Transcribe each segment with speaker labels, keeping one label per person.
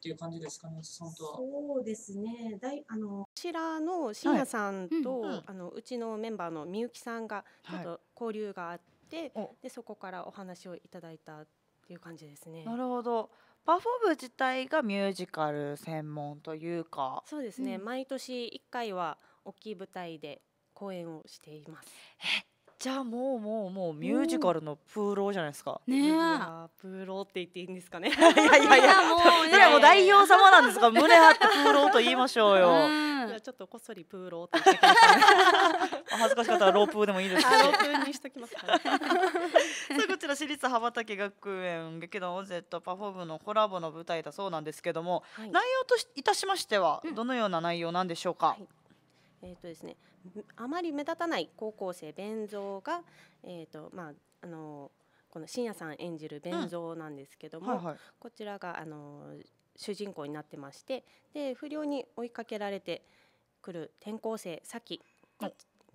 Speaker 1: っていう感じですかね、さんとは。そうですね。だいあのこちらの深夜さんと、はいうんうん、あのうちのメンバーのみゆきさんがちょっと交流があって、はい、でそこからお話をいただいたっていう感じですね。なるほど。パフォーブ自
Speaker 2: 体がミュージカル専門というか。そうですね。うん、
Speaker 1: 毎年一回は大きい舞台で公演をしています。え
Speaker 2: じゃあもうもうもうミュージカルのプロじゃないですか。ねえ。
Speaker 1: プロって言っていいんですかね。いやいやいやもう、ね、いやもう代表様なんですか胸張ってプロと言いましょうよ。じゃあちょっとこっそりプロって
Speaker 2: ってね。恥ずかしかったらロープーでもいいですし。ロープにしときますか、ね。さあこちら私立羽ばたき学園劇団オゼットパフォームのコラボの舞台だそうなんですけども、はい、内容としいたしましてはどのような内容なんでしょうか。はい
Speaker 1: えーとですね、あまり目立たない高校生弁蔵が、えーとまあ、あのこの深夜さん演じる弁蔵なんですけども、うんはいはい、こちらがあの主人公になってましてで不良に追いかけられてくる転校生さき、こ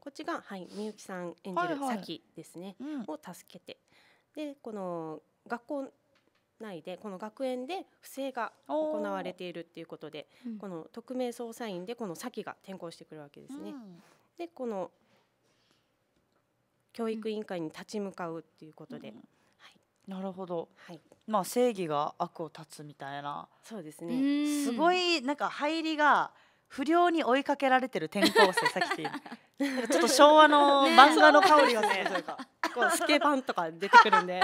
Speaker 1: っちが、はい、みゆきさん演じるさきですね、はいはいうん、を助けてでこの学校内でこの学園で不正が行われているっていうことで、うん、この匿名捜査員でこの先が転校してくるわけですね。うん、でこの教育委員会に立ち向かうっていうことで、うん、はい、なるほど、はい、
Speaker 2: まあ正義が悪を断つみたいなそうですねすごいなんか入りが不良に追いかけられてる転校生さ
Speaker 1: っき ちょっと昭和の漫画の香りがねねこうスケバンとか出てくるんで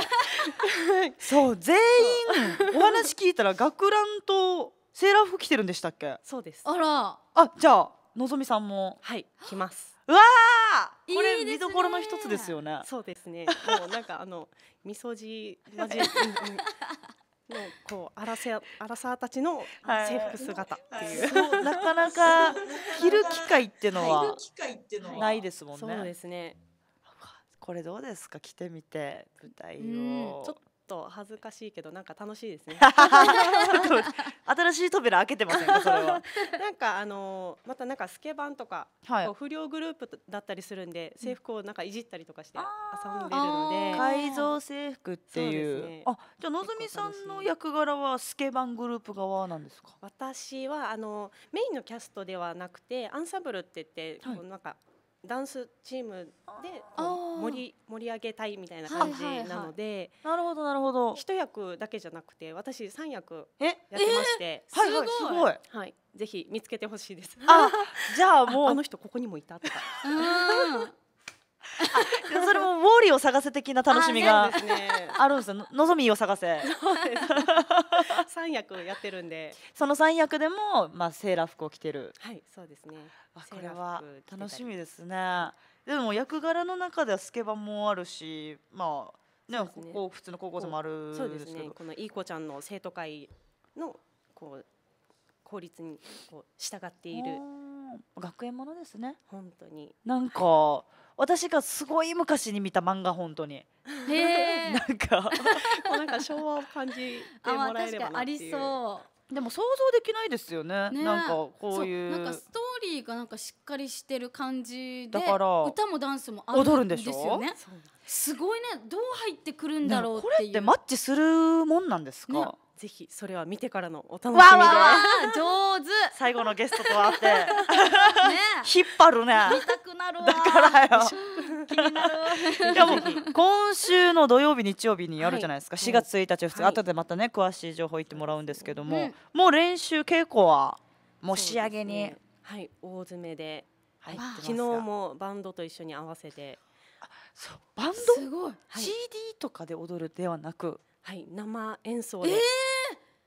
Speaker 2: そう全員お話聞いたら学ランとセーラー服着てるんでしたっけそうですあらあじゃあのぞみさんも
Speaker 1: はい来ますうわーこれ見どころの一つですよねそうですねもうなんかあのみそじまじせアラサーたちの制服姿っていう、はい、なかなか着る機会っていうのはないですもんね。そうですねこれどうですか着てみて舞台
Speaker 2: を、うん、ちょっ
Speaker 1: と恥ずかしいけどなんか楽しいですね 新しい扉開けてませんかそれは なんかあのまたなんかスケバンとか、はい、不良グループだったりするんで制服をなんかいじったりとかして遊んでるので改造制
Speaker 2: 服っていう、ね、あ
Speaker 1: じゃあのぞみさんの役柄は
Speaker 2: スケバングループ側なんですか
Speaker 1: 私はあのメインのキャストではなくてアンサンブルって言って、はい、こうなんかダンスチームで盛り盛り上げたいみたいな感じなので、はいはいはい、なるほどなるほど一役だけじゃなくて私三役やってまして、すごいすごいはいぜひ見つけてほしいですあ じゃあもうあの人ここにもいたとか
Speaker 2: それもウォーリーを探せ的な楽しみがあるんですよ。のぞみを探せ。
Speaker 1: 三役やってるんで。
Speaker 2: その三役でもまあセーラー服を着てる。
Speaker 1: はい、そうですね。これは
Speaker 2: 楽しみですね。でも役柄の中ではスケバンもあるし、ま
Speaker 1: あね、ねここ普通の高校生もあるそうですね。このいい子ちゃんの生徒会のこう効率にこう従っている。学園ものですね。本当に。
Speaker 2: なんか。私がすごい昔に見た漫画本当に
Speaker 3: なんか なんか昭和を感じてもらえればなっていうあ
Speaker 2: でも想像できないですよね。ねなんかこういうなんかスト
Speaker 3: ーリーがなんかしっかりしてる感じで、だから歌もダンスもあるんですよね。すごいね、どう
Speaker 2: 入ってくるんだろ
Speaker 1: う、ね、これってマッチするもんなんですか？ねぜひそれは見てからのお楽しみで
Speaker 2: 上手最後のゲストと会ってね引っ張るね見たくなるだからよ気になるいも今週の土曜日日曜日にやるじゃないですか、はい、4月1日2日、はい、後でまたね詳しい情報言ってもらうんですけども、うん、もう練習稽古はもう仕上げに、ね、
Speaker 1: はい大詰めで、はい、昨日もバンドと一緒に合わせてそうバンドすごい、はい、CD とかで踊るではなくはい生演奏で、えー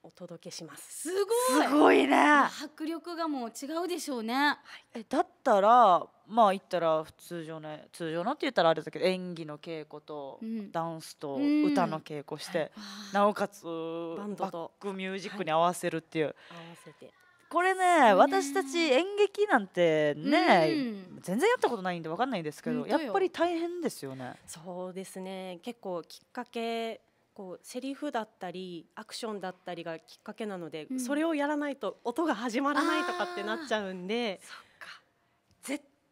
Speaker 1: お届けしますすごいすごいね
Speaker 3: 迫力がもう違うでしょうね、はい、
Speaker 2: えだったらまあ言ったら普通常ね通常のって言ったらあれだけど演技の稽古と、うん、ダンスと歌の稽古して、うんなおかつバンドとバックミュージックに合わせるっていう、はい、合わせてこれね私たち演劇なんてね、うん、全然やったことないんで分かんないんですけど、やっぱり大変ですよね
Speaker 1: そうですね結構きっかけこうセリフだったりアクションだったりがきっかけなので、うん、それをやらないと音が始まらないとかってなっちゃうんで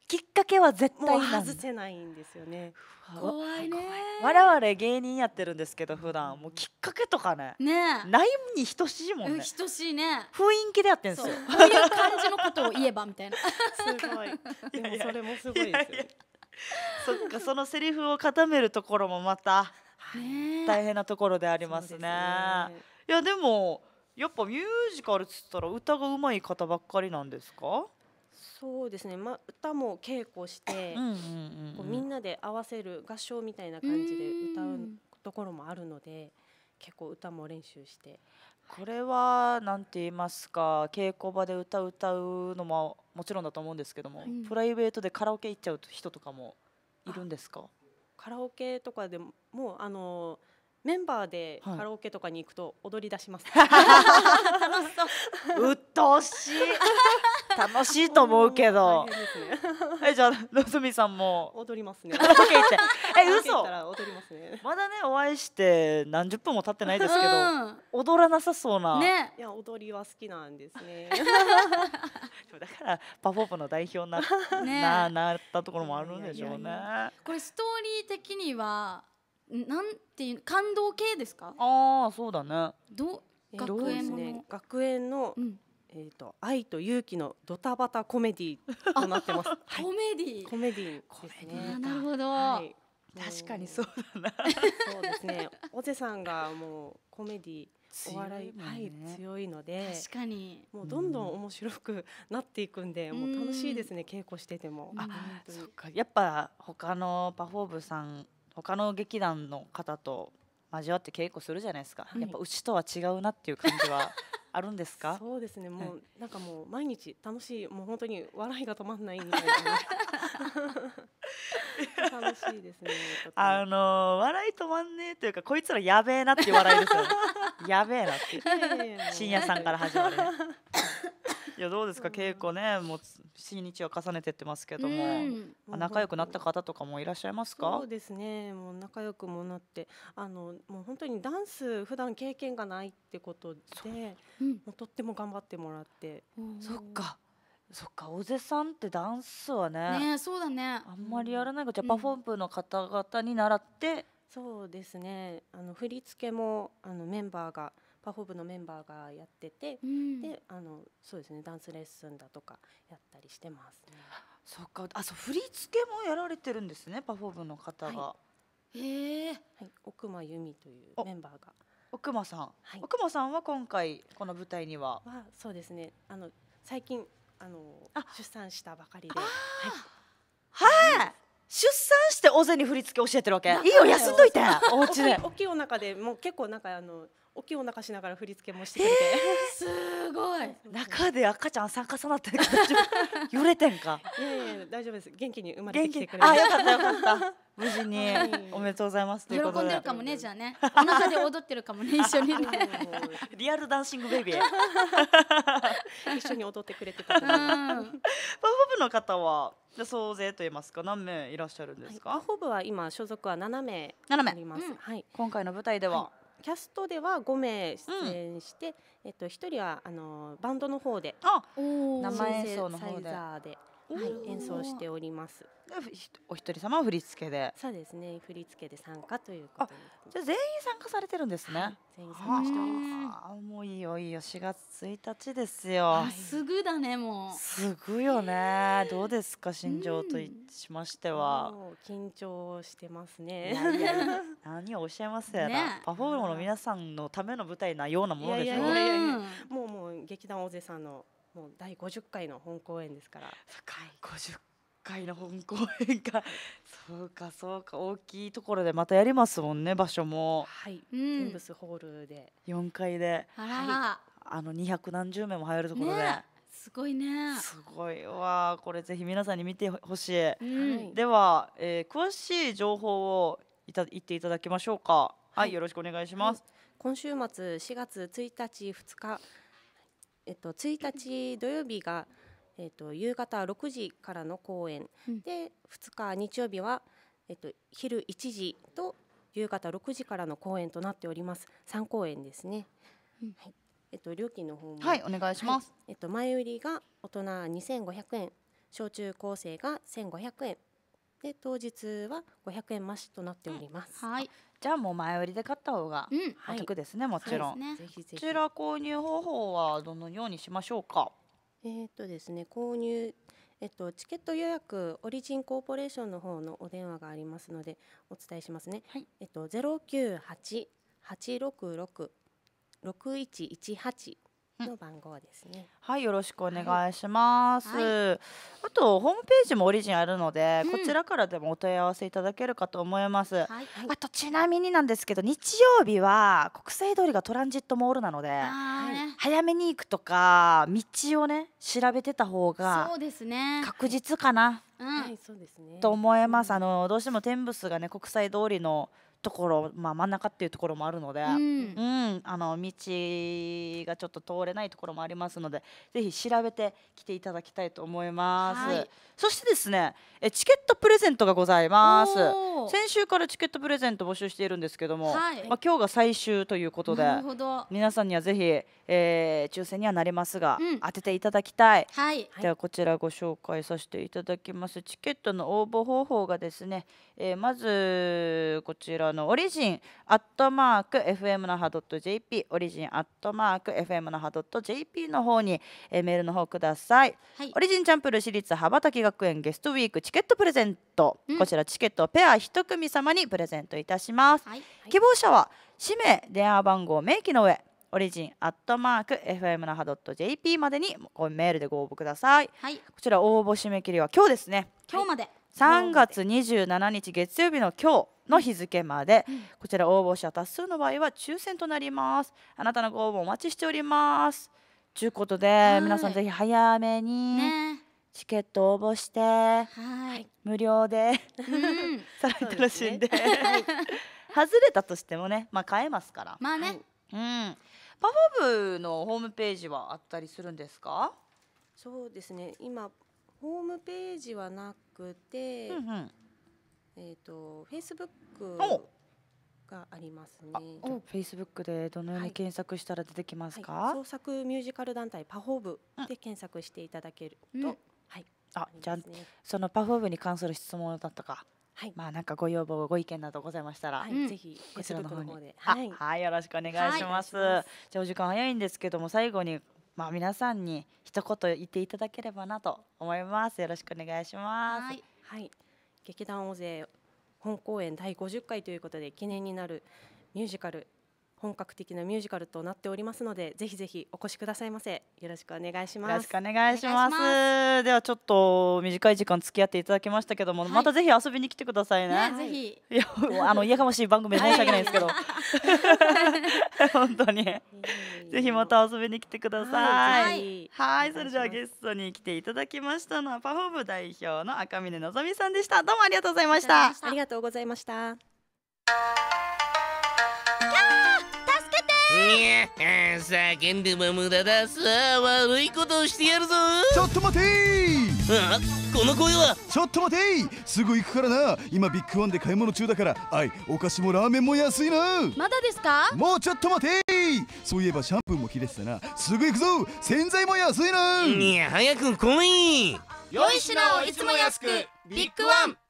Speaker 1: きっかけは絶対外せないんですよね怖いねわらわ
Speaker 2: れ芸人やってるんですけど普段もうきっかけとかねねないに等しいもんね、うん、等しいね雰囲気でやってるんですよこういう感じのことを言えばみたいなすごいでもそれもすごいですよそっかそのセリフを固めるところもまた大変なところでありますね。すねいやでもやっぱミュージカルっつったら歌がうまい方ばっかりなんですか
Speaker 1: そうですね、まあ、歌も稽古してみんなで合わせる合唱みたいな感じで歌うところもあるので結構歌も練習してこれは
Speaker 2: 何て言いますか稽古場で歌う歌うのももちろんだと思うんですけども、うん、プライベートでカラオケ行っちゃう人とかもいるんですか
Speaker 1: カラオケとかでもあのメンバーでカラオケとかに行くと踊り出します。うっ
Speaker 2: とうしい。楽しいと思うけど。ね、えじゃあロズミさんも
Speaker 1: 踊りますね。カラオケ行って。え嘘。踊りますね。まだねお会
Speaker 2: いして何十分も経ってないですけど、うん、踊らなさそうな。ね。
Speaker 1: いや踊りは好きなんですね。
Speaker 2: だからパフォーマーの代表な, ね、ななったところもあるんでしょうね。
Speaker 1: これストーリー的には。
Speaker 3: なんていう感動系ですか
Speaker 1: ああそうだね
Speaker 3: ど学園もの、ね、
Speaker 1: 学園の、うんえーと、愛と勇気のドタバタコメディとなってます。はい、コメディコメディコメディなるほど、はい、確かにそうだな。そうですね。おじさんがもうコメディお笑い、ね、はい強いので確かにもうどんどん面白くなっていくんで、うん、もう楽しいですね稽古してても。あ、そっか。やっぱ他のパフォーブさん他の劇団
Speaker 2: の方と交わって稽古するじゃないですか、はい、やっぱうちとは違うなっていう感じは あ
Speaker 1: るんですか。そうですね。もう、はい、なんかもう毎日楽しい、もう本当に笑いが止まんないみたい
Speaker 2: な。楽しいですね。あのー、笑い止まんねえというか、こいつらやべえなっていう笑いですよ、ね。やべえなって。深夜さんから始まる、ね。やどうですか稽古ねもう新日は重ねてってますけども、うん、仲良くなった方とかもいらっしゃいますかそう
Speaker 1: ですねもう仲良くもなってあのもう本当にダンス普段経験がないってことで、うん、もうとっても頑張ってもらって、うん、そっか
Speaker 2: そっか大瀬さんってダンスはねねそ
Speaker 1: うだねあんまりやらないからじゃパフォームの方々に習って、そうですねあの振り付けもあのメンバーがパフォーブのメンバーがやってて、うん、であのそうですねダンスレッスンだとかやったりしてます、ね、そっかあそう振り付けもやられてるんですねパフォーブの方が、はい、へえ、はい、奥間由美というメンバーが奥間さん、はい、奥間さんは今回この舞台にはまあ、そうですねあの最近あの出産したばかりではい
Speaker 2: 出産して大勢に振り付け教えてるわけいいよ休んどいてお家で 大き
Speaker 1: いお腹でもう結構なんかあの大きいお腹しながら振り付けもしてくれて、えー、すご
Speaker 2: い中で赤ちゃん参加さなってるけどれてん
Speaker 1: か いやいや大丈夫です元気に生まれてきてくれあよかったよかった無事に
Speaker 2: おめでとうございます喜んでるか
Speaker 3: もねじゃあねお腹で踊ってるかもね 一緒にね
Speaker 2: リアルダンシングベイビー
Speaker 1: 一緒に踊ってくれてたと思いまパ
Speaker 2: フォブの方は
Speaker 1: 総勢と言いますか何名いらっしゃるんですか、はい、パフォブは今所属は7名あ名、うん、はい今回の舞台では、はいキャストでは5名出演して、えっと、1人はあのバンドの方で生演奏の方で、はい、演奏しております。お一人様は振り付けでそうですね振り付けで参加ということじゃ全員参加されてるんですね、はい、全員参加しておりますあもういいよいいよ4月1日ですよすぐだねもう
Speaker 2: すぐよねどうですか心情としましては、
Speaker 1: 緊張してますね
Speaker 2: 何をおっしゃいますやら、ね、パフォーマーの皆さんのための舞台なようなものですよ。う
Speaker 1: もうもう劇団大勢さんのもう第50回の本公演ですから。深い、50回の本公演か
Speaker 2: そうかそうか大きいところでまたやりますもんね場所もはいティンブスホールで4階であら、あの200何十名も入るところで、ね、すごいねすごいわこれぜひ皆さんに見てほしい、うん、では、えー、詳しい情報をいた言っていただきましょうかはい、はい、よろしくお願いします、
Speaker 1: 今週末4月1日2日えっと1日土曜日がえーと、夕方6時からの公演、うん、で2日日曜日は、えーと、昼1時と夕方6時からの公演となっております3公演ですね、うん、はいえっ、ー、と、料金の方もはいお願いします、はい、えっ、ー、と、前売りが大人2500円小中高生が1500円で当日は500円増しとなっております、うん、はいじゃあもう前売りで買った方がお得ですね、うんもちろん、ね、こちら購入方法
Speaker 2: はどのようにしましょうか
Speaker 1: えっ、とですね、購入、えっと、チケット予約、オリジンコーポレーションの方のお電話がありますので、お伝えしますね。はい、えっと、ゼロ九八八六六六一一八の番号ですね、
Speaker 2: はいよろしくお願いします、はい、あとホームページもオリジンあるので、うん、こちらからでもお問い合わせいただけるかと思います、はいはい、あとちなみになんですけど日曜日は国際通りがトランジットモールなので、早めに行くとか道をね調べてた方が確実かな、
Speaker 1: うん、と思
Speaker 2: いますあのどうしても天ブスがね国際通りのところ、まあ、真ん中っていうところもあるので、うん、うん、あの道がちょっと通れないところもありますのでぜひ調べてきていただきたいと思います、はい、そしてですねえチケットプレゼントがございます先週からチケットプレゼント募集しているんですけども、はい、まあ、今日が最終ということで皆さんにはぜひ、えー、抽選にはなりますが、うん、当てていただきたい、はい、ではこちらご紹介させていただきますチケットの応募方法がですね、えー、まずちらのオリジンアットマーク FM のハドット JP オリジンアットマーク FM のハドット JP の方に、えー、メールの方ください、はい、オリジンチャンプル私立羽ばたき学園ゲストウィークチケットプレゼント、うん、こちらチケットペア一組様にプレゼントいたします、はい、希望者は氏名電話番号名記の上オリジンアットマーク FM のハドット JP までにメールでご応募ください、はい、こちら応募締め切りは今日ですね今日まで、3月27日月曜日の今日の日付まで、うん、こちら応募者多数の場合は抽選となりますあなたのご応募お待ちしておりますということで皆さんぜひ早めに、チケット応募しては無料で、うん、さらに楽しんで、ね、外れたとしてもねまあ買えますからまあね、うん、パフォーブのホームページはあったりするんですか
Speaker 1: そうですね今ホームページはなくクで、うんうん、えっ、とフェイスブックがありますね。フ
Speaker 2: ェイスブックでどのように検索したら出てきますか？はいはい、
Speaker 1: 創作ミュージカル団体パフォーブで検索していただけると、
Speaker 2: うん、はい。あ、じゃあ、ね、そのパフォーブに関する質問だったか。はい、まあなんかご要望ご意見などございましたら、はい、ぜひこちらの方に、はい、はい、よろしくお願いします。じゃあお時間早いんですけども最後にまあ、皆さんに一言
Speaker 1: 言っていただければなと思います。よろしくお願いします。はい、はい、劇団大勢本公演第50回ということで記念になるミュージカル本格的なミュージカルとなっておりますのでぜひぜひお越しくださいませよろしくお願いしますよろしくお願いします
Speaker 2: ではちょっと短い時間付き合っていただきましたけども、はい、またぜひ遊びに来てくださいね、ね、ぜひいやあの嫌かもしい番組申し訳ないですけど、本当にぜひまた遊びに来てくださいはいそれじゃあゲストに来ていただきましたのはパフォーブ代表の赤嶺のぞみさんでしたどうもありがとうございましたありがとうございました
Speaker 1: いや叫んでも無駄ださあ悪いことをしてやるぞちょっと待てあこの声は
Speaker 2: ちょっと待てすぐ行くからな今ビッグワンで買い物中だからあいお菓子もラーメンも安いな
Speaker 3: まだですか
Speaker 2: もうちょっと待てそういえばシャンプーも切れてたなすぐ行くぞ
Speaker 1: 洗剤も安いないや早く来い
Speaker 3: よい品をいつも安くビッグワン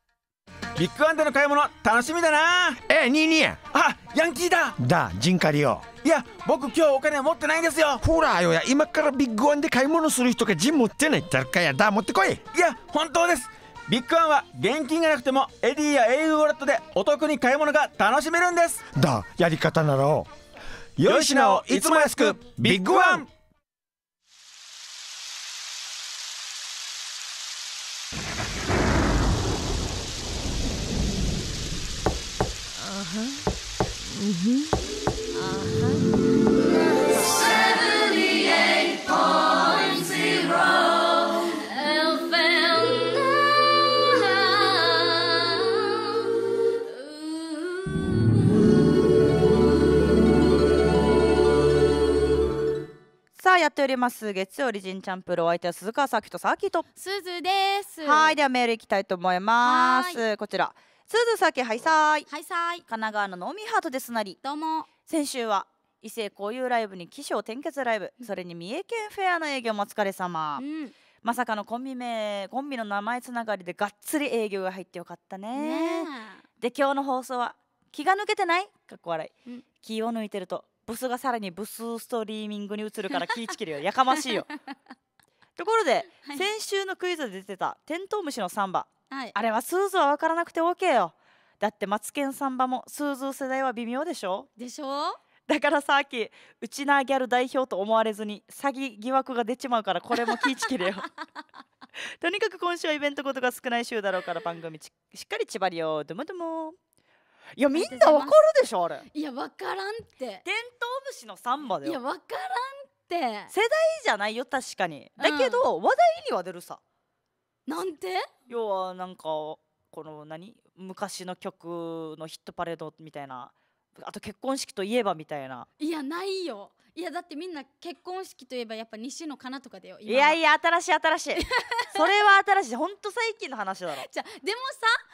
Speaker 1: ビッグワンでの買い物楽しみだなえニーニー
Speaker 3: あヤンキーだだジンカリオいや僕今日お金は持ってないんですよほらよや今からビッグワンで買い物する人がジン持ってないだかやだ持ってこいいや本当ですビッグワンは現金がなくてもエディやエイウォレットでお得に買い物が楽しめるんです
Speaker 1: だやり方ならよ
Speaker 3: しなをいつも安くビッグワン
Speaker 1: や
Speaker 2: っております月曜リジンチャンプルお相手は鈴川さきとさきとすずですはいではメールいきたいと思いますこちらすずハイサイハイサイ神奈川のノーミーハートですなりどうも先週は異性交友ライブに起承転結ライブ、うん、それに三重県フェアの営業もお疲れ様、うん、まさかのコンビ名コンビの名前つながりでがっつり営業が入ってよかったねで今日の放送は気が抜けてないかっこ笑い、うん、気を抜いてるとブスがさらにブスストリーミングに移るから気ぃちきるよ やかましいよところで、はい、先週のクイズで出てたテントウムシのサンバはい、あれはスーズは分からなくて OK よだってマツケンサンバもスーズ世代は微妙でしょでしょだからさっきうちなギャル代表と思われずに詐欺疑惑が出ちまうからこれも気ぃ付きれよ とにかく今週はイベントことが少ない週だろうから番組しっかりちばりよどもどもいやみんなわかるでしょあれ
Speaker 3: いやわからんってテントウムシのサンバだよいやわか
Speaker 2: らんって世代じゃないよ確かにだけど、うん、話題には出るさなんて要はなんかこの何昔の曲のヒットパレードみたいなあと結婚式といえばみたいな
Speaker 3: いやないよいやだってみんな結婚式といえばやっぱ西野かなとかだよいやい
Speaker 2: や新しい新しい それは新しいほんと最近の話だろ
Speaker 3: じゃでも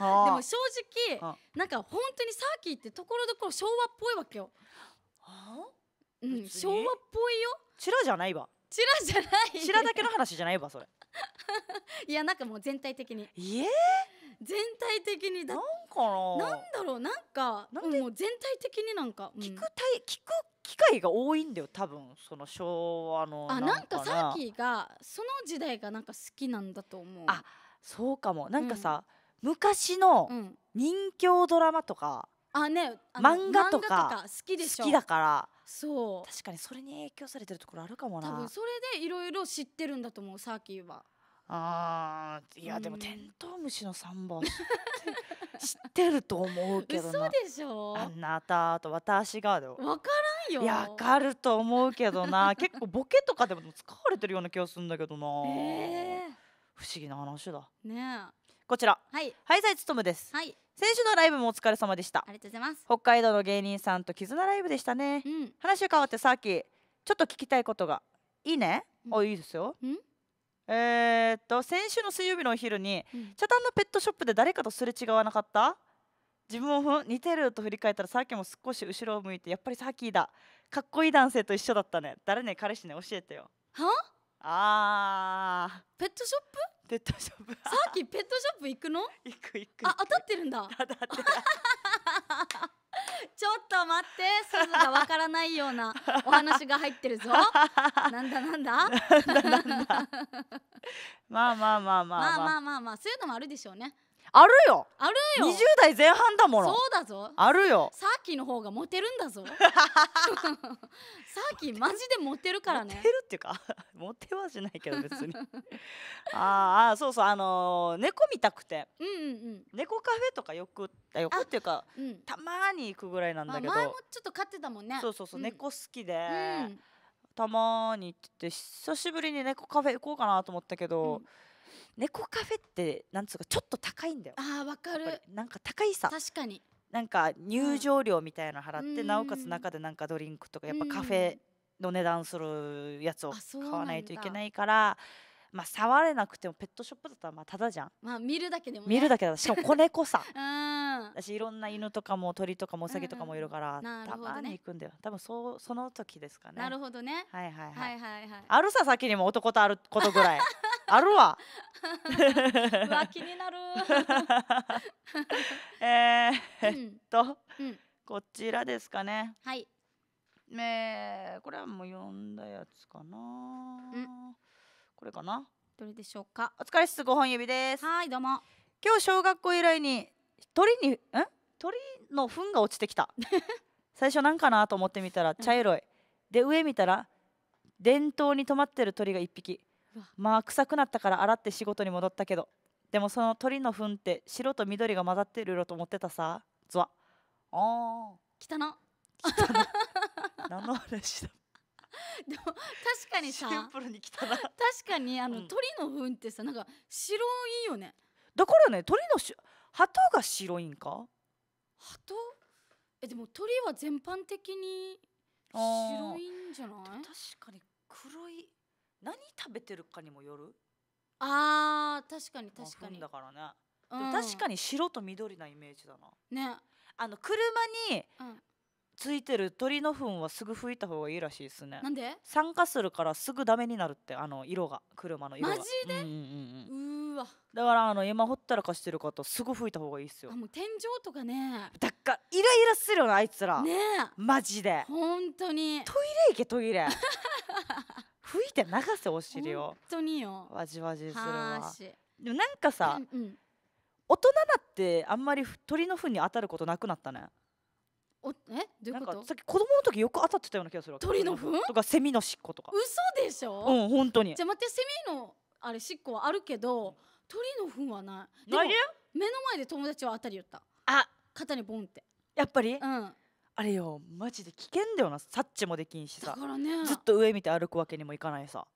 Speaker 3: さでも正直なんか本当にサーキーってところどころ昭和っぽいわけよはあ
Speaker 2: うん、昭和っぽいよチラじゃないわチラじゃないチラだけの話じゃないわそれ
Speaker 3: いやなんかもう全体的にえ全体的にだなん
Speaker 2: かななん
Speaker 3: だろうなんかなんでもう全体的になんか、聞くたい聞く
Speaker 2: 機会が多いんだよ多分その昭和のあなんかさっき
Speaker 3: がその時代がなんか好きなんだと思うあ
Speaker 2: そうかもなんかさ、うん、昔の人形ドラマとか、あね漫画とか好きでしょ好きだからそう確かにそれに影響されてるところあるかもな多分そ
Speaker 3: れでいろいろ知ってるんだと思うサーキーは
Speaker 2: あーいや、でもテントウムシの3本知ってると思うけどな嘘でしょあなたと私がで分からんよいや分かると思うけどな 結構ボケとかでも使われてるような気がするんだけどな、えー、不思議な話だ
Speaker 3: ねえ
Speaker 2: こちらはいハイサイツトムですはい先週のライブもお疲れ様でしたありがとうございます北海道の芸人さんと絆ライブでしたね、うん、話変わってさっきちょっと聞きたいことがいいね、うん、いいですよ、うんえー、っと先週の水曜日のお昼に、うん、茶のペットショップで誰かとすれ違わなかった自分を似てると振り返ったらさっきも少し後ろを向いてやっぱりさっきだかっこいい男性と一緒だったね誰ね彼氏ね教えてよ
Speaker 3: はあペットショップペットショップさっきペットショップ行くの行く行くあ当たってるんだちょっと待ってすずがわからないような お話が入ってるぞなんだなんだ
Speaker 2: まあまあまあまあまあまあ
Speaker 3: まあまあそういうのもあるでしょうね
Speaker 2: あるよあるよ二十代前半だものそうだぞあるよさ
Speaker 3: っきの方がモテるんだぞさっきーマジでモテるからねモテるっていう
Speaker 2: か モテはしないけど別にああそうそうあのー、猫見たくて、うんうんうん、猫カフェとかよくよくっていうか、うん、たまに行くぐらいなんだけど、前もちょっと飼ってたもんねそうそうそう、うん、猫好きで、うん、たまに行ってて久しぶりに猫カフェ行こうかなと思ったけど、うん猫カフェってなんつうかちょっと高いんだよあーわかるなんか高いさ確かになんか入場料みたいなの払って、うんなおかつ中でなんかドリンクとかやっぱカフェの値段するやつを買わないといけないからまあ、触れなくてもペットショップだったらまあただじゃん、
Speaker 3: まあ、見るだけでも、ね、見るだけだしかも子
Speaker 2: 猫さ、うん、私いろんな犬とかも鳥とかもうさぎとかもいるから、うんうんね、たまに行くんだよ多分そうその時ですかねなるほ
Speaker 3: どねはいはいはい,、はいはいはい、あ
Speaker 2: るさ先にも男とあることぐらい あるわ うわ気になるえっと、うん、こちらですかねはいえこれはもう読んだやつかな、うんこれかなどれでしょうかお疲れっす5本指ですはいどうも今日小学校以来に鳥にん鳥の糞が落ちてきた 最初なんかなと思ってみたら茶色い、うん、で上見たら電灯に止まってる鳥が1匹まあ臭くなったから洗って仕事に戻ったけどでもその鳥の糞って白と緑が混ざってる色と思ってたさズワあー 汚な汚な何の話だ
Speaker 3: でも確かにさシンプルに来たな確かにあの、うん、鳥の糞ってさなんか白いよね
Speaker 2: だからね鳥のし鳩が白いんか
Speaker 3: 鳩えでも鳥は全般的に
Speaker 2: 白い
Speaker 3: んじゃない確かに黒
Speaker 2: い何食べてるかにもよるあー確かに確かにだからね、うん、確かに白と緑なイメージだなねあの車に、うん、ついてる鳥の糞はすぐ拭いた方がいいらしいですねなんで酸化するからすぐダメになるってあの色が車の色がマジで、うんうんうん、うわだからあの山ほったらかしてる方すぐ拭いた方がいいっすよあ
Speaker 3: もう天井とかねだっ
Speaker 2: かイライラするよなあいつらねマジで本当にトイレ行けトイレ 拭いて流せお尻を本当によわじわじするわでもなんかさ、うんうん、大人なってあんまり鳥の糞に当たることなくなったね
Speaker 3: おえどうい
Speaker 2: うことさっき子供の時よく当たってたような気がするわけ鳥の糞とかセミのっことか
Speaker 3: 嘘でしょうん本当にじゃあ待ってセミのあれしっこはあるけど鳥の糞はないない目の前で友達は当たり言ったあ肩にボンって
Speaker 2: やっぱりうんあれよマジで危険だよな察知もできんしさだからねずっと上見て歩くわけにもいかないさ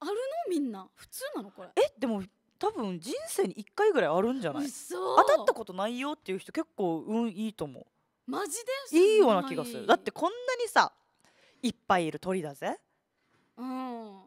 Speaker 3: あるのみんな普通なのこれえでも多分人生
Speaker 2: に1回ぐらいあるんじゃない当たったことないよっていう人結構運いいと思うマジでいいような気がするだってこんなにさいっぱいいる鳥だぜうん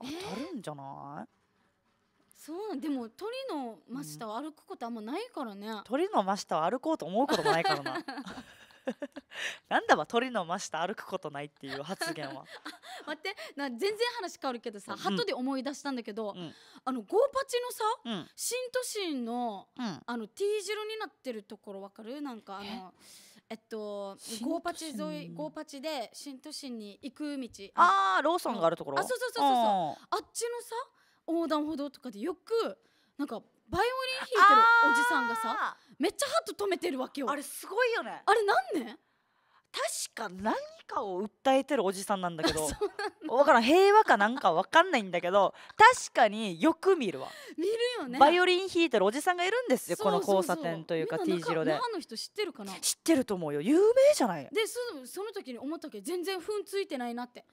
Speaker 2: 当たるんじゃない、
Speaker 3: そうでも鳥の真下を歩くことあんまないからね、うん、
Speaker 2: 鳥の真下を歩こうと思うこともないからな なんだわ鳥の真下歩くことないっていう発言は
Speaker 3: 待ってな全然話変わるけどさ、うん、鳩で思い出したんだけど、うん、あのゴーパチのさ、うん、新都心の、うん、あの T 字路になってるところわかるなんかあのえっとゴーパチ沿いゴーパチで新都心に行く道ああローソンがあるところあそうそうそうそうあっちのさ横断歩道とかでよくなんかバイオリン弾いてるおじさんがさめっちゃハット止めてるわけよあれすごいよねあれ何ね
Speaker 2: 確か何かを訴えてるおじさんなんだけど分 からん平和かなんか分かんないんだけど 確かによく見るわ
Speaker 3: 見るよねバイオリン
Speaker 2: 弾いてるおじさんがいるんですよこの交差点というか T 字路で那の
Speaker 3: 人知ってるかな知っ
Speaker 2: てると思うよ有名じゃないで
Speaker 3: そその時に思ったけど全然ふんついてないなって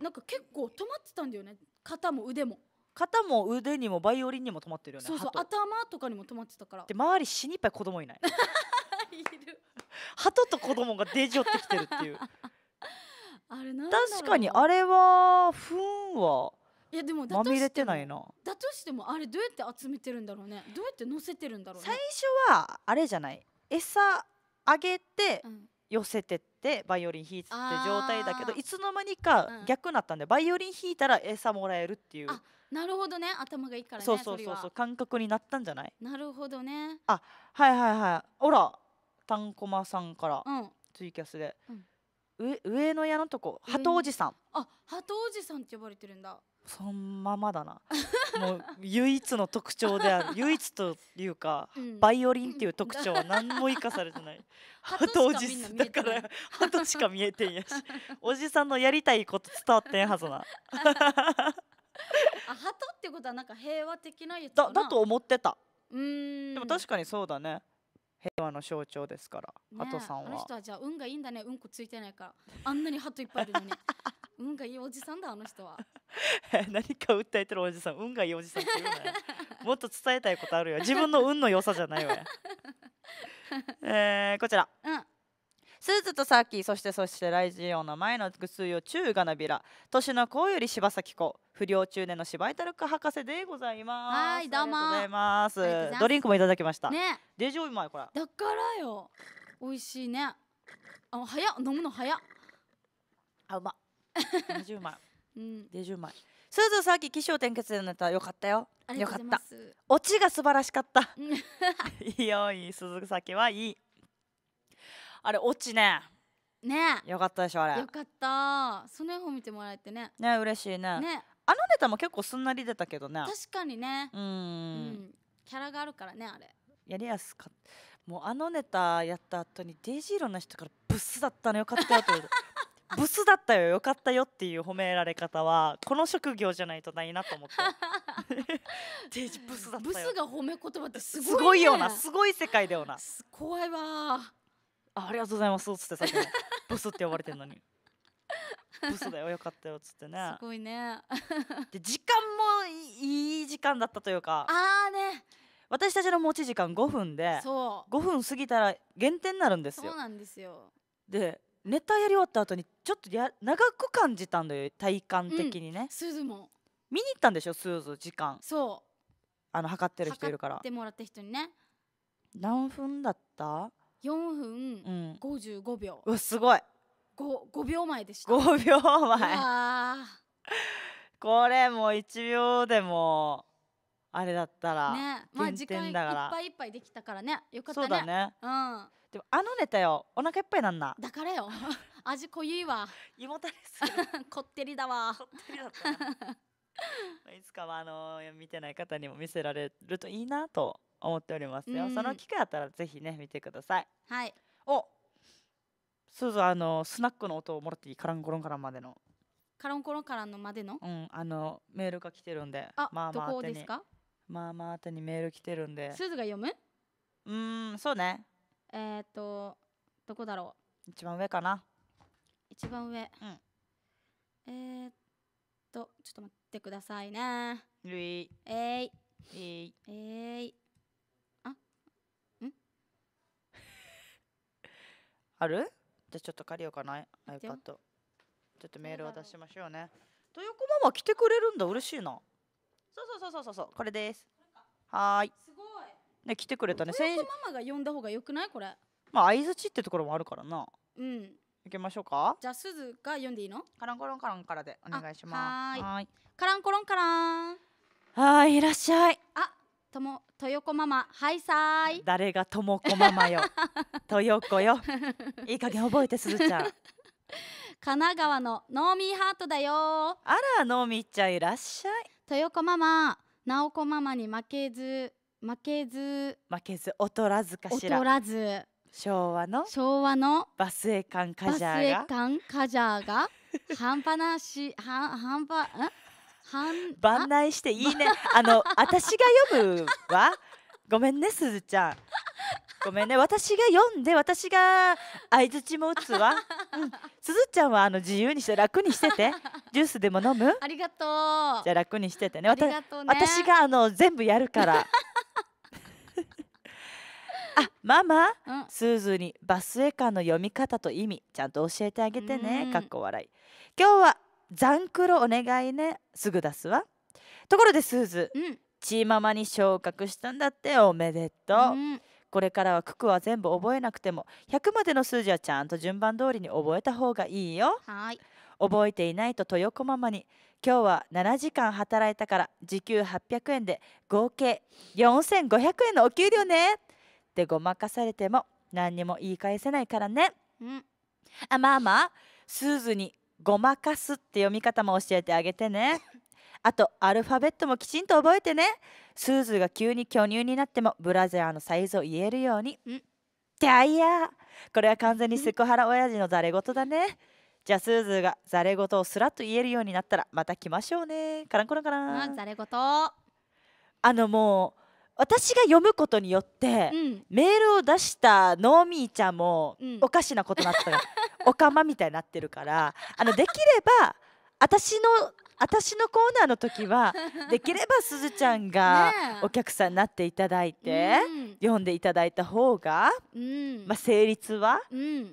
Speaker 3: なんか結構止まってたんだよね
Speaker 2: 肩も腕も肩も腕にもバイオリンにも止まってるよねそうそう頭
Speaker 3: とかにも止まってたか
Speaker 2: らで周り死にいっぱい子供いない いる鳩と子供が出じょってきてるっていう あれなん確かにあれはふんは
Speaker 3: いやでもまみれてないなだとしてもあれどうやって集めてるんだろうねどうやって乗せ
Speaker 2: てるんだろうね最初はあれじゃない餌あげて、うん寄せてってバイオリン弾いてって状態だけどいつの間にか逆になったんで、うん、バイオリン弾いたら餌もらえるっていう
Speaker 3: なるほどね頭がいいからねそうそうそうそう
Speaker 2: 感覚になったんじゃない
Speaker 3: なるほどね
Speaker 2: あはいはいはいほらたんこまさんから、うん、ツイキャスで、
Speaker 3: う
Speaker 2: ん、上上の矢のとこ鳩おじさん
Speaker 3: あ鳩おじさんって呼ばれてるんだ
Speaker 2: そのままだな もう唯一の特徴である 唯一というか、うん、バイオリンっていう特徴は何も生かされてない当時だから鳩しか見えてんやしおじさんのやりたいこと伝わってんはずな。
Speaker 3: あ鳩ってことはなんか平和的なやつだだと思
Speaker 2: ってたうんでも確かにそうだね平和の象徴ですから、ハトさんは。あの人は
Speaker 3: じゃあ運がいいんだね、うんこついてないから。あんなにハトいっぱいいるのに。運がいいおじさんだあの人は
Speaker 2: 何か訴えてるおじさん運がいいおじさんって言うなよもっと伝えたいことあるよ自分の運の良さじゃないわ えー、こちら、うんスーツとサーキーそしてそしてライジオンの前のぐすい中がなびら年の子より柴咲子不良中年の柴田ルク博士でございますはいどうもありがとうございますドリンクもいただきましたねデジョうまいこれ
Speaker 3: だからよ美味しいねあ早
Speaker 2: 飲むの早あうまデジうまいうん、デジうまいすずさき起承転結でネタよかったよよかったオチが素晴らしかった いいよいい鈴崎はいいあれ落ちねねよかったでしょあれよ
Speaker 3: かったその絵本見てもらえてね
Speaker 2: ね嬉しいねねあのネタも結構すんなり出たけどね確
Speaker 3: かにね
Speaker 2: うん、
Speaker 3: キャラがあるからねあれ
Speaker 2: やりやすかったもうあのネタやった後にデイジーロの人からブスだったのよかったよって言われて ブスだったよよかったよっていう褒められ方はこの職業じゃないとないなと思っ
Speaker 3: て
Speaker 2: デジブスだっ
Speaker 3: たよブスが褒め言葉ってすごい、ね,、よなす
Speaker 2: ごい世界だよな
Speaker 3: 怖いわ
Speaker 2: あありがとうございます」っつってさっき ブスって呼ばれてんのに
Speaker 3: 「ブス
Speaker 2: だよよかったよ」っつってねすごいねで時間もいい時間だったというかああね私たちの持ち時間5分でそ5分過ぎたら減点になるんですよそうな
Speaker 3: んですよ
Speaker 2: でネタやり終わった後にちょっとや長く感じたんだよ体感的にね、すずも見に行ったんでしょスーズ時間そあの測ってる人いるから測っ
Speaker 3: てもらった人にね
Speaker 2: 何分だった4
Speaker 3: 分55秒、
Speaker 2: うん、すごい 5, 5秒前でした5秒前これもう1秒でもあれだったらねまあ時間いっぱい
Speaker 3: いっぱいできたからねよかったねそうだねうん
Speaker 2: でもあのネタよお腹いっぱいなんな
Speaker 3: だからよ 味濃いわ胃もたれする こってりだわこってりだっ
Speaker 2: たいつかはあのー、見てない方にも見せられるといいなと思っておりますよ、うんその機会あったらぜひね見てくださいはいおすずあのスナックの音をもらっていいカランコロンカランまでの
Speaker 3: カロンコロンカランのまでのうんあ
Speaker 2: のメールが来てるんであ、まあまあどてにまあまあ宛にメール来てるんですずが読むうーんそうね
Speaker 3: えっ、とどこだろ
Speaker 2: う一番上かな
Speaker 3: 一番上、うんえー、っとちょっと待ってくださいねルいえいえいえい
Speaker 2: あるじゃあちょっと借りようかな iPad ちょっとメールを出しましょうね豊子ママ来てくれるんだ嬉しいなそうそうそうそうそうこれですはいすごいね来てくれたね豊子
Speaker 3: ママが呼んだ方がよくないこれ
Speaker 2: まあ相槌ってところもあるからなうん行きましょうかじゃあす
Speaker 3: ずが呼んでいいのカランコロンカランからでお願いしますはいカランコロンカラン
Speaker 2: はいいらっしゃいあ
Speaker 3: とも豊子ママはいさーい
Speaker 2: 誰がともこママよ 豊子よいい加減覚えてすずちゃん
Speaker 3: 神奈川のノーミーハートだよ
Speaker 2: あらノーミーちゃんいらっしゃい
Speaker 3: 豊子ママ直子ママに負けず負けず
Speaker 2: 負けず劣らずかしら劣らず昭和の昭和のバスエカンカジャーがバスエ
Speaker 3: カンカジャーが半端なし半半端ん
Speaker 2: 番内していいねあの私が読むわごめんねすずちゃんごめんね私が読んで私が相槌も打つわ、うん、すずちゃんはあの自由にして楽にしててジュースでも飲む
Speaker 3: ありがとうじゃ
Speaker 2: あ楽にしててね、ね、私があの全部やるから あママ、うん、スーズにバスエカの読み方と意味ちゃんと教えてあげてね、かっこ笑い今日はザンお願いねすぐ出すわところでスーズ、うん、チーママに昇格したんだっておめでとう、うんこれからは九九は全部覚えなくても100までの数字はちゃんと順番通りに覚えた方がいいよ。はい覚えていないと豊子ママに「今日は7時間働いたから時給800円で合計4500円のお給料ね」ってごまかされても何にも言い返せないからね。うん、あまあまあスーズにごまかすって読み方も教えてあげてね。あとアルファベットもきちんと覚えてね。スーズが急に巨乳になってもブラジャーのサイズを言えるように。んってあいやこれは完全にセクハラ親父のざれ言だね。じゃあスーズがざれ言をすらっと言えるようになったらまた来ましょうね。カランコランカラン。ざ
Speaker 3: れ言。あ
Speaker 2: のもう私が読むことによって、うん、メールを出したノーミーちゃんもおかしなことになったよ。おかまみたいになってるからあのできれば私の私のコーナーの時は できればすずちゃんがお客さんになっていただいて、読んでいただいた方が、まあ、成立は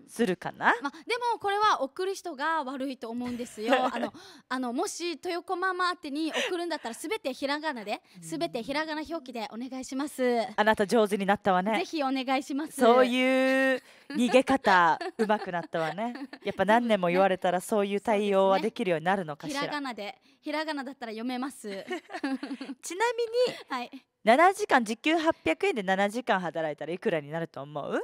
Speaker 2: するかな、まあ、
Speaker 3: でもこれは送る人が悪いと思うんですよ あのあのもし豊子ママ宛てに送るんだったらすべてひらがなで、すべてひらがな表記でお願いします
Speaker 2: あなた上手になったわねぜひ
Speaker 3: お願いしますそう
Speaker 2: いう逃げ方うまくなったわね やっぱ何年も言われたらそういう対応はできるようになるのかしら、ひらが
Speaker 3: なでひらがなだったら読めます ちなみに、はい、
Speaker 2: 7時間時給800円で7時間働いたらいくらになると思う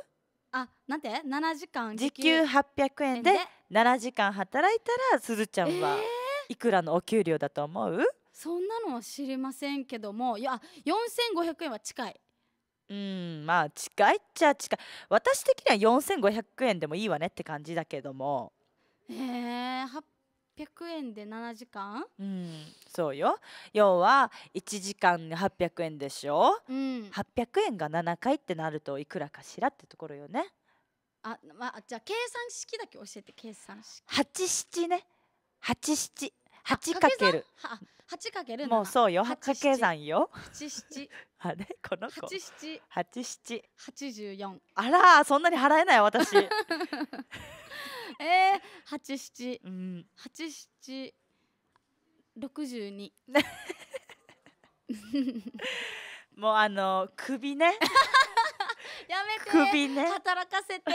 Speaker 3: あ、なんて7時間時給
Speaker 2: 800円で7時間働いたらすずちゃんは、いくらのお給料だと思う
Speaker 3: そんなのは知りませんけどもいや4500円は近い
Speaker 2: うん、まあ近いっちゃ近い。私的には4500円でもいいわねって感じだけども。
Speaker 3: え800円で7時間
Speaker 2: うんそうよ要は1時間800円でしょ、うん、800円が7回ってなるといくらかしらってところよね
Speaker 3: あ、まあ、じゃあ計算式だけ教えて計算式
Speaker 2: 87ね87八かける。
Speaker 3: 八かける。もうそうよ。
Speaker 2: 掛け算よ。
Speaker 3: 八七。
Speaker 2: あれこの子。八七。八七。
Speaker 3: 八十四。
Speaker 2: あらそんなに払えない私。
Speaker 3: えー、八七。うん。八七。六十
Speaker 2: 二。もうあの首ね。やめて。首ね。働かせて。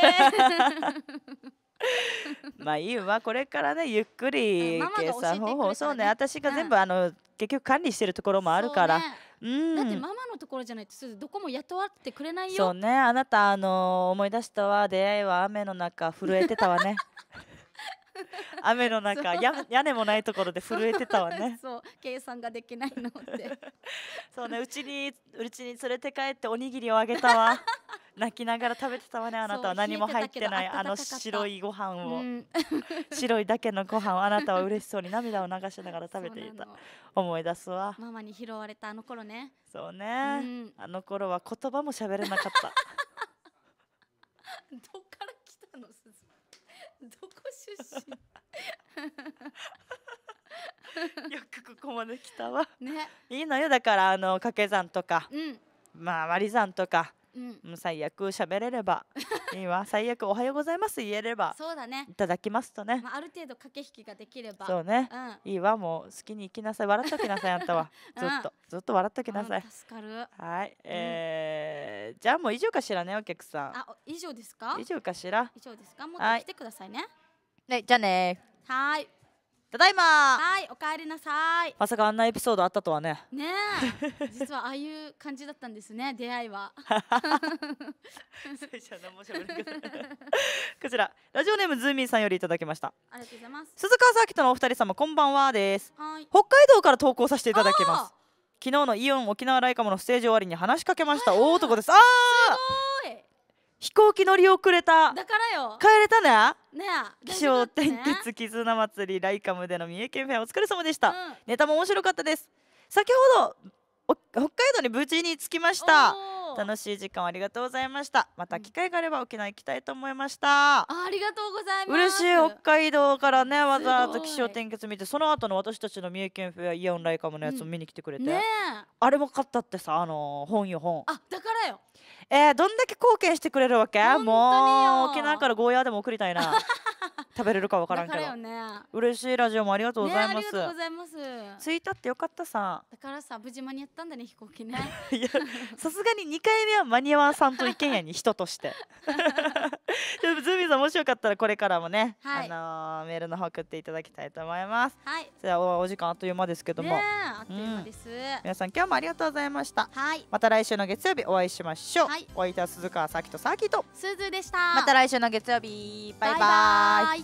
Speaker 2: まあいいわこれからねゆっくり計算方法、そうね私が全部、あの結局管理してるところもあるから。うん、だってマ
Speaker 3: マのところじゃないとどこも雇わってくれないよそうね
Speaker 2: あなたあのー、思い出したわ出会いは雨の中震えてたわね 雨の中や屋根もないところで震えてたわね
Speaker 3: そう計算ができないのって
Speaker 2: そうねうちにうちに連れて帰っておにぎりをあげたわ泣きながら食べてたわねあなたは何も入ってないあの白いご飯を、うん、白いだけのご飯をあなたは嬉しそうに涙を流しながら食べていた思い出すわ
Speaker 3: ママに拾われたあの頃ね
Speaker 2: そうね、うん、あの頃は言葉も喋れなかった どっから来たのすずどこ出身 よくここまで来たわ、ね、いいのよだからあの掛け算とか、うん、まあ割り算とかうん、最悪喋れれば いいわ最悪おはようございます言えればそうだねいただきますとね、ま
Speaker 3: あ、ある程度駆け引きができればそうね、うん、
Speaker 2: いいわもう好きに行きなさい笑っときなさいあんたは ずっと、ずっと笑っときなさい助かるはい、えー、うん、じゃあもう以上かしらねお客さんあ
Speaker 3: 以上ですか以上かしら以上ですかもっと来てくださいね、
Speaker 2: はい、じゃあね
Speaker 3: はいただいまはいおかえりなさい
Speaker 2: まさかあんなエピソードあったとはね
Speaker 3: ねえ実はああいう感じだったんですね 出会いは
Speaker 2: こちらラジオネームズーミンさんよりいただきましたありがとうございます鈴川サーキットのお二人様こんばんはです北海道から投稿させていただきます昨日のイオン沖縄ライカムのステージ終わりに話しかけました大男ですああ飛行機乗り遅れただか
Speaker 3: らよ帰れたねね
Speaker 2: 気象天結絆祭りライカムでの三重県フェアお疲れ様でした、うん、ネタも面白かったです先ほど北海道に無事に着きました楽しい時間ありがとうございましたまた機会があれば沖縄行きたいと思いました、あ
Speaker 3: ありがとうございます嬉しい
Speaker 2: 北海道からねわざわざ気象転結見てその後の私たちの三重県フェアイオンライカムのやつも見に来てくれて、うんね、あれも買ったってさあの本よ本あだよえー、どんだけ貢献してくれるわけもう沖縄からゴーヤーでも送りたいな 食べれるかわからんけどよね嬉しいラジオもありがとうございます、ね、ありがとうございます着いたってよかったさだ
Speaker 3: からさ無事間に合ったんだね飛行機ね いや
Speaker 2: さすがに二回目は間に合わさんといけんやに人として ズミさんもしよかったらこれからもね、はい、あのー、メールの方送っていただきたいと思いますはいそれではお時間あっという間ですけども、ね、あっという間です、うん、皆さん今日もありがとうございましたはいまた来週の月曜日お会いしましょう、はい、お相手は鈴川さきとさきと鈴でしたまた来週の月曜日バイバイバイバ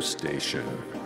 Speaker 2: station.